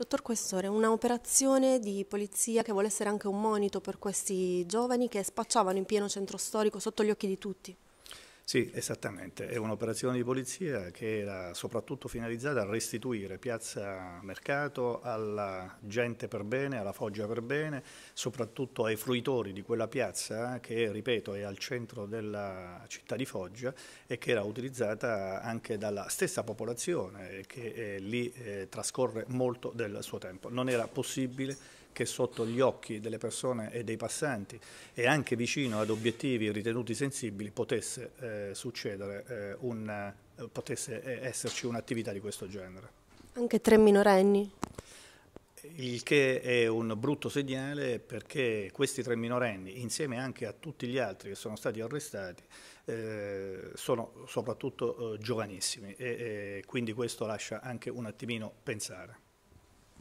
Dottor Questore, un'operazione di polizia che vuole essere anche un monito per questi giovani che spacciavano in pieno centro storico sotto gli occhi di tutti. Sì, esattamente. È un'operazione di polizia che era soprattutto finalizzata a restituire Piazza Mercato alla gente per bene, alla Foggia per bene, soprattutto ai fruitori di quella piazza che, ripeto, è al centro della città di Foggia e che era utilizzata anche dalla stessa popolazione che eh, lì eh, trascorre molto del suo tempo. Non era possibile che sotto gli occhi delle persone e dei passanti e anche vicino ad obiettivi ritenuti sensibili potesse eh, succedere eh, un, eh, potesse eh, esserci un'attività di questo genere. Anche tre minorenni? il che è un brutto segnale perché questi tre minorenni, insieme anche a tutti gli altri che sono stati arrestati, eh, sono soprattutto eh, giovanissimi e eh, quindi questo lascia anche un attimino pensare.